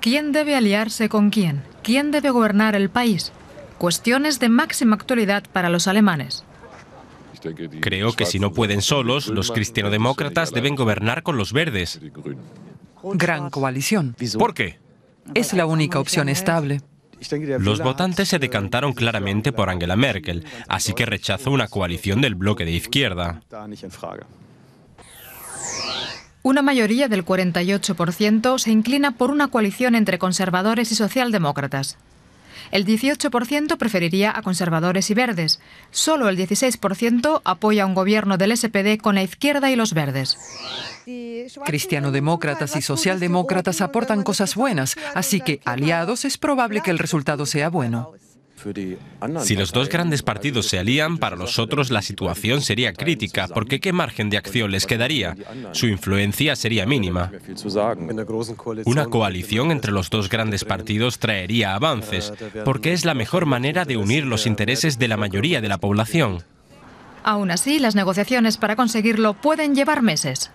¿Quién debe aliarse con quién? ¿Quién debe gobernar el país? Cuestiones de máxima actualidad para los alemanes. Creo que si no pueden solos, los cristianodemócratas deben gobernar con los verdes. Gran coalición. ¿Por qué? Es la única opción estable. Los votantes se decantaron claramente por Angela Merkel, así que rechazó una coalición del bloque de izquierda. Una mayoría del 48% se inclina por una coalición entre conservadores y socialdemócratas. El 18% preferiría a conservadores y verdes. Solo el 16% apoya un gobierno del SPD con la izquierda y los verdes. Cristianodemócratas y socialdemócratas aportan cosas buenas, así que aliados es probable que el resultado sea bueno. Si los dos grandes partidos se alían, para los otros la situación sería crítica, porque ¿qué margen de acción les quedaría? Su influencia sería mínima. Una coalición entre los dos grandes partidos traería avances, porque es la mejor manera de unir los intereses de la mayoría de la población. Aún así, las negociaciones para conseguirlo pueden llevar meses.